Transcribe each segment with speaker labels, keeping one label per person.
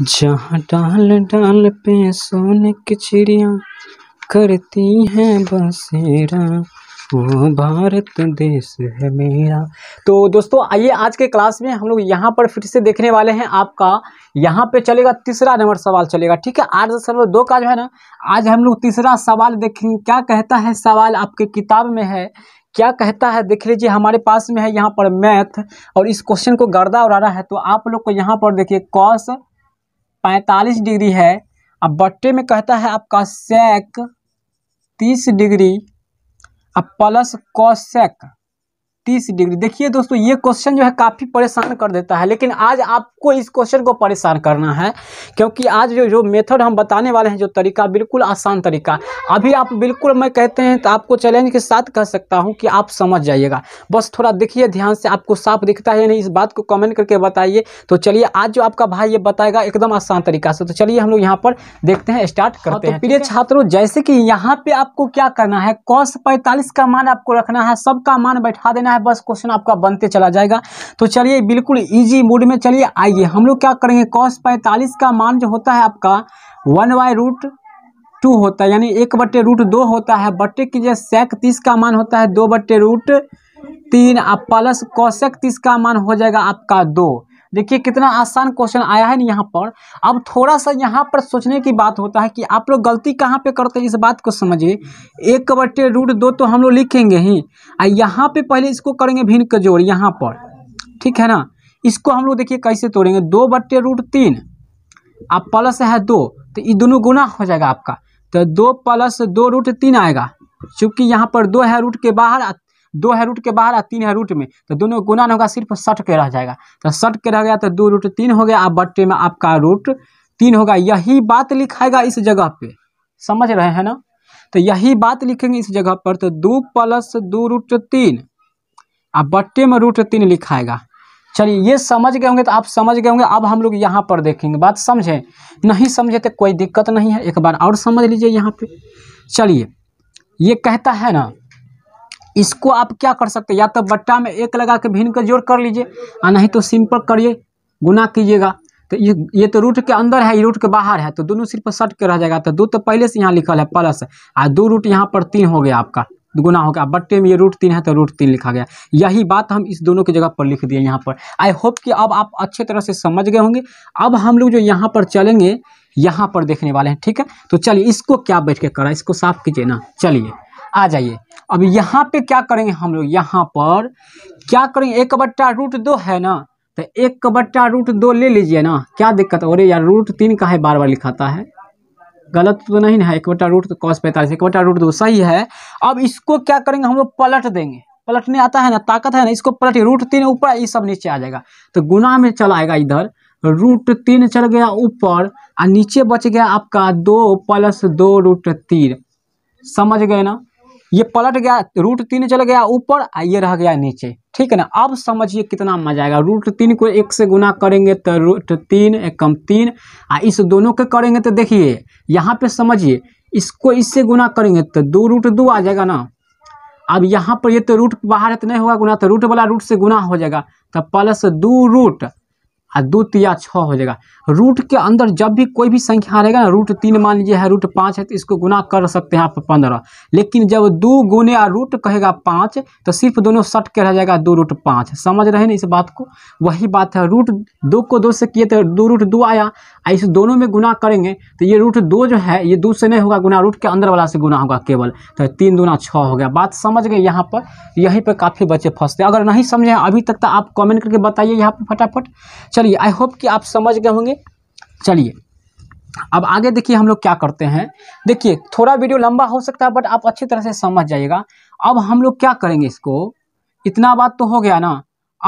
Speaker 1: जहाँ डाल डाल पे सोने की चिड़िया करती हैं बसेरा वो भारत देश है मेरा तो दोस्तों आइए आज के क्लास में हम लोग यहाँ पर फिर से देखने वाले हैं आपका यहाँ पे चलेगा तीसरा नंबर सवाल चलेगा ठीक है आठ दस दो का जो है ना आज हम लोग तीसरा सवाल देखेंगे क्या कहता है सवाल आपके किताब में है क्या कहता है देख लीजिए हमारे पास में है यहाँ पर मैथ और इस क्वेश्चन को गर्दा उड़ाना है तो आप लोग को यहाँ पर देखिए कॉस पैंतालीस डिग्री है अब बट्टे में कहता है आपका सेक तीस डिग्री अब प्लस कॉसेक तीस डिग्री देखिए दोस्तों ये क्वेश्चन जो है काफ़ी परेशान कर देता है लेकिन आज आपको इस क्वेश्चन को परेशान करना है क्योंकि आज जो जो मेथड हम बताने वाले हैं जो तरीका बिल्कुल आसान तरीका अभी आप बिल्कुल मैं कहते हैं तो आपको चैलेंज के साथ कह सकता हूँ कि आप समझ जाइएगा बस थोड़ा देखिए ध्यान से आपको साफ दिखता है नहीं इस बात को कमेंट करके बताइए तो चलिए आज जो आपका भाई ये बताएगा एकदम आसान तरीका से तो चलिए हम लोग यहाँ पर देखते हैं स्टार्ट हाँ, करते तो हैं प्रिय छात्रों जैसे कि यहाँ पे आपको क्या करना है कौश पैंतालीस का मान आपको रखना है सबका मान बैठा देना है है बस क्वेश्चन आपका बनते चला जाएगा तो चलिए बिल्कुल ईजी मोड में चलिए आइए हम लोग क्या करेंगे कॉस पैंतालीस का मान जो होता है आपका वन बाय रूट टू होता है यानी एक बट्टे रूट दो होता है बट्टे की जो सेक तीस का मान होता है दो बट्टे रूट तीन आप प्लस कौशक तीस का मान हो जाएगा आपका दो देखिए कितना आसान क्वेश्चन आया है ना यहाँ पर अब थोड़ा सा यहाँ पर सोचने की बात होता है कि आप लोग गलती कहाँ पे करते हैं इस बात को समझिए एक बट्टे रूट दो तो हम लोग लिखेंगे ही और यहाँ पे पहले इसको करेंगे भिन्न का जोड़ यहाँ पर ठीक है ना इसको हम लोग देखिए कैसे तोड़ेंगे दो बट्टे रूट तीन आप प्लस है दो तो ये दोनों गुना हो जाएगा आपका तो दो प्लस दो रूट तीन आएगा चूंकि यहाँ पर दो है रूट के बाहर दो है रूट के बाहर और तीन है रूट में तो दोनों गुना होगा सिर्फ सट के रह जाएगा तो सट के रह गया तो दो रूट तीन हो गया आप बट्टे में आपका रूट तीन होगा यही बात लिखाएगा इस जगह पे समझ रहे हैं ना तो यही बात लिखेंगे इस जगह पर तो दो प्लस दो रूट तीन और बट्टे में रूट तीन लिखाएगा चलिए ये समझ गए होंगे तो आप समझ गए होंगे अब हम लोग यहाँ पर देखेंगे बात समझे नहीं समझे तो कोई दिक्कत नहीं है एक बार और समझ लीजिए यहाँ पे चलिए ये कहता है ना इसको आप क्या कर सकते हैं या तो बट्टा में एक लगा के भिन्न का जोड़ कर लीजिए और नहीं तो सिंपल करिए गुना कीजिएगा तो ये ये तो रूट के अंदर है ये रूट के बाहर है तो दोनों सिर्फ सट के रह जाएगा तो दो तो पहले से यहाँ लिखल है प्लस और दो रूट यहाँ पर तीन हो गया आपका तो गुना हो गया बट्टे में ये रूट तीन है तो रूट तीन लिखा गया यही बात हम इस दोनों की जगह पर लिख दिए यहाँ पर आई होप कि अब आप अच्छे तरह से समझ गए होंगे अब हम लोग जो यहाँ पर चलेंगे यहाँ पर देखने वाले हैं ठीक है तो चलिए इसको क्या बैठ के करा इसको साफ कीजिए ना चलिए आ जाइए अब यहाँ पे क्या करेंगे हम लोग यहाँ पर क्या करेंगे एक बट्टा रूट दो है ना तो एक बट्टा रूट दो ले लीजिए ना क्या दिक्कत है अरे यार रूट तीन का है बार बार लिखाता है गलत तो नहीं है एक बट्टा रूट तो कॉस पैंतालीस एक बट्टा रूट दो सही है अब इसको क्या करेंगे हम लोग पलट देंगे पलटने आता है ना ताकत है ना इसको पलट रूट तीन ऊपर ये सब नीचे आ जाएगा तो गुना में चला आएगा इधर रूट तीन चल गया ऊपर और नीचे बच गया आपका दो प्लस दो रूट तीन समझ गए ना ये पलट गया रूट तीन चल गया ऊपर आ ये रह गया नीचे ठीक है ना अब समझिए कितना मजा आएगा रूट तीन को एक से गुना करेंगे तो रूट तीन एकम तीन आ इस दोनों के करेंगे तो देखिए यहाँ पे समझिए इसको इससे गुना करेंगे तो दो रूट दो आ जाएगा ना अब यहाँ पर ये तो रूट बाहर तो नहीं होगा गुना तो रूट वाला रूट से गुना हो जाएगा तो प्लस दो रूट और दो तिया छः हो जाएगा रूट के अंदर जब भी कोई भी संख्या रहेगा ना रूट तीन मान लीजिए है रूट पाँच है तो इसको गुना कर सकते हैं आप पंद्रह लेकिन जब दो गुने और रूट कहेगा पाँच तो सिर्फ दोनों सट के रह जाएगा दो रूट पाँच समझ रहे ना इस बात को वही बात है रूट दो को दो से किए तो दो रूट दो आया इस दोनों में गुना करेंगे तो ये रूट दो जो है ये दो से नहीं होगा गुना रूट के अंदर वाला से गुना होगा केवल तो तीन दुना छः हो गया बात समझ गए यहाँ पर यहीं पर काफ़ी बच्चे फंसते अगर नहीं समझे अभी तक तो आप कॉमेंट करके बताइए यहाँ पर फटाफट चलिए आई होप कि आप समझ गए होंगे चलिए अब आगे देखिए हम लोग क्या करते हैं देखिए थोड़ा वीडियो लंबा हो सकता है बट आप अच्छी तरह से समझ जाइएगा अब हम लोग क्या करेंगे इसको इतना बात तो हो गया ना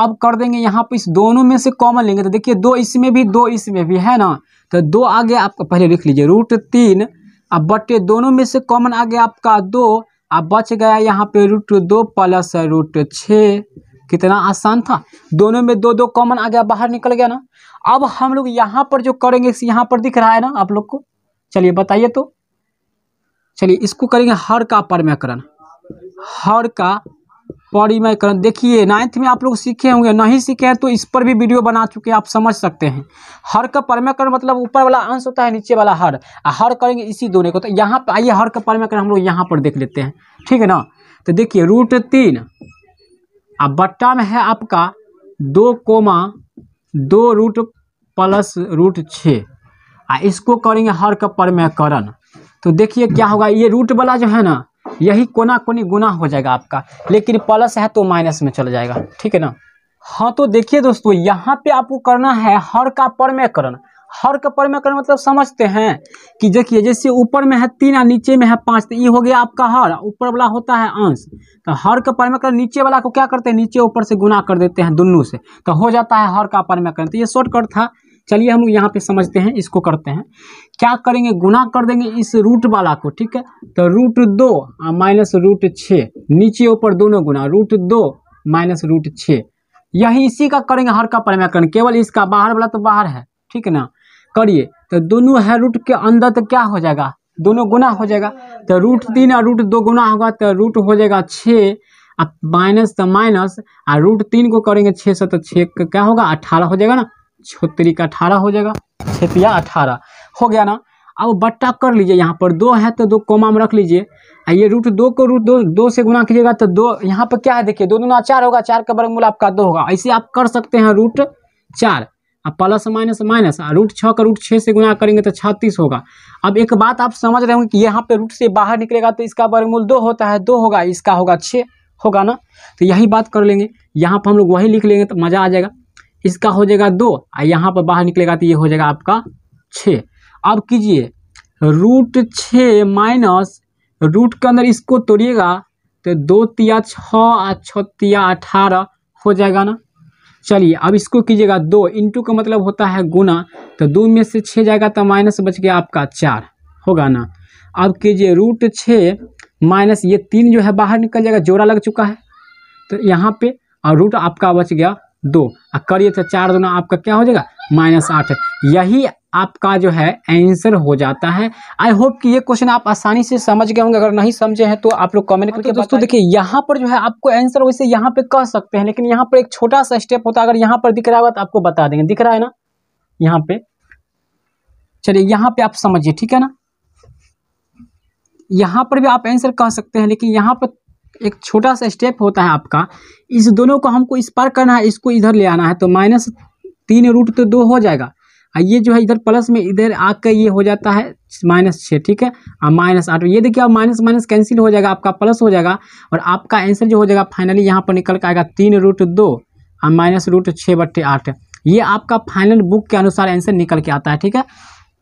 Speaker 1: अब कर देंगे यहाँ पे इस दोनों में से कॉमन लेंगे तो देखिए दो इसमें भी दो इसमें भी है ना तो दो आगे आपका पहले लिख लीजिए रूट तीन अब बटे दोनों में से कॉमन आगे आपका दो अब बच गया यहाँ पे रूट दो प्लस रूट छः कितना आसान था दोनों में दो दो कॉमन आ गया बाहर निकल गया ना अब हम लोग यहाँ पर जो करेंगे यहाँ पर दिख रहा है ना आप लोग को चलिए बताइए तो चलिए इसको करेंगे हर का परिमयकरण हर का परिमयकरण देखिए नाइन्थ में आप लोग सीखे होंगे नहीं सीखे हैं तो इस पर भी वीडियो बना चुके हैं आप समझ सकते हैं हर का परिमयकरण मतलब ऊपर वाला अंश होता है नीचे वाला हर हर करेंगे इसी दोनों को तो यहाँ पर आइए हर का परिमयकरण हम लोग यहाँ पर देख लेते हैं ठीक है ना तो देखिए रूट तीन अब बट्टा में है आपका दो कोमा दो रूट प्लस रूट छः आ इसको करेंगे हर का परमयकरण तो देखिए क्या होगा ये रूट वाला जो है ना यही कोना कोनी गुना हो जाएगा आपका लेकिन प्लस है तो माइनस में चला जाएगा ठीक है ना हाँ तो देखिए दोस्तों यहाँ पे आपको करना है हर का परमयकरण हर का परमाकरण मतलब समझते हैं कि देखिए जैसे ऊपर में है तीन और नीचे में है पाँच तो ये हो गया आपका हर ऊपर वाला होता है अंश तो हर का परमाकरण नीचे वाला को क्या करते हैं नीचे ऊपर से गुना कर देते हैं दोनों से तो हो जाता है हर का परमाकरण तो ये शॉर्टकट था चलिए हम लोग यहाँ पे समझते हैं इसको करते हैं क्या करेंगे गुना कर देंगे इस रूट वाला को ठीक है तो रूट दो माइनस रूट छः नीचे ऊपर दोनों गुना रूट दो माइनस रूट छः यही इसी का करेंगे हर का परिमाकरण केवल इसका बाहर वाला तो बाहर है ठीक है ना करिए तो दोनों है रूट के अंदर तो क्या हो जाएगा दोनों गुना हो जाएगा तो रूट तीन और रूट दो गुना होगा तो रूट हो जाएगा छः अब माइनस तो माइनस और रूट तीन को करेंगे छः सौ तो छः क्या होगा अठारह हो जाएगा ना छोत्री का अठारह हो जाएगा छतिया अठारह हो गया ना अब बट्टा कर लीजिए यहाँ पर दो है तो दो कोमा में रख लीजिए ये रूट दो को रूट दो दो से गुना कीजिएगा तो दो यहाँ पर क्या है देखिए दो दूना चार होगा चार का वर्गमूल आपका दो होगा ऐसे आप कर सकते हैं रूट चार अब प्लस माइनस माइनस रूट छः का रूट छः से गुना करेंगे तो छत्तीस होगा अब एक बात आप समझ रहे होंगे कि यहाँ पे रूट से बाहर निकलेगा तो इसका वर्गमूल दो होता है दो होगा इसका होगा छः होगा ना तो यही बात कर लेंगे यहाँ पर हम लोग वही लिख लेंगे तो मज़ा आ जाएगा इसका हो जाएगा दो और यहाँ पर बाहर निकलेगा तो ये हो जाएगा आपका छः अब कीजिए रूट छः माइनस रूट के अंदर इसको तोड़िएगा तो दो तिया छः और छतिया अठारह हो जाएगा ना चलिए अब इसको कीजिएगा दो इंटू का मतलब होता है गुना तो दो में से छः जाएगा तो माइनस बच गया आपका चार होगा ना अब कीजिए रूट छः माइनस ये तीन जो है बाहर निकल जाएगा जोड़ा लग चुका है तो यहाँ पे और रूट आपका बच गया दो और करिए तो चार दोनों आपका क्या हो जाएगा माइनस आठ यही आपका जो है आंसर हो जाता है आई होप कि ये क्वेश्चन आप आसानी से समझ गए होंगे अगर नहीं समझे हैं तो आप लोग कमेंट करके तो दोस्तों देखिए यहाँ पर जो है आपको आंसर वैसे यहाँ पे कह सकते हैं लेकिन यहाँ पर एक छोटा सा स्टेप होता है अगर यहाँ पर दिख रहा होगा तो आपको बता देंगे दिख रहा है ना यहाँ पे चलिए यहाँ पे आप समझिए ठीक है ना यहाँ पर भी आप आंसर कह सकते हैं लेकिन यहाँ पर एक छोटा सा स्टेप होता है आपका इस दोनों को हमको इस पार करना है इसको इधर ले आना है तो माइनस तीन रूट तो दो हो जाएगा ये जो है इधर प्लस में इधर आकर ये हो जाता है माइनस छः ठीक है और माइनस आठ ये देखिए अब माइनस माइनस कैंसिल हो जाएगा आपका प्लस हो जाएगा और आपका आंसर जो हो जाएगा फाइनली यहाँ पर निकल कर आएगा तीन रूट दो और माइनस रूट छः बट्टे आठ ये आपका फाइनल बुक के अनुसार आंसर निकल के आता है ठीक है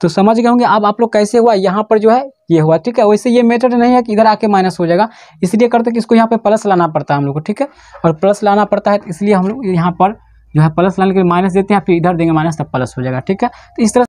Speaker 1: तो समझ गए होंगे अब आप लोग कैसे हुआ यहाँ पर जो है ये हुआ ठीक है वैसे ये मेथड नहीं है कि इधर आके माइनस हो जाएगा इसलिए करते कि इसको यहाँ पे प्लस लाना पड़ता है हम लोग को ठीक है और प्लस लाना पड़ता है तो इसलिए हम लोग यहाँ पर जो है प्लस लाइन के माइनस देते हैं फिर इधर देंगे माइनस तब प्लस हो जाएगा ठीक है तो इस तरह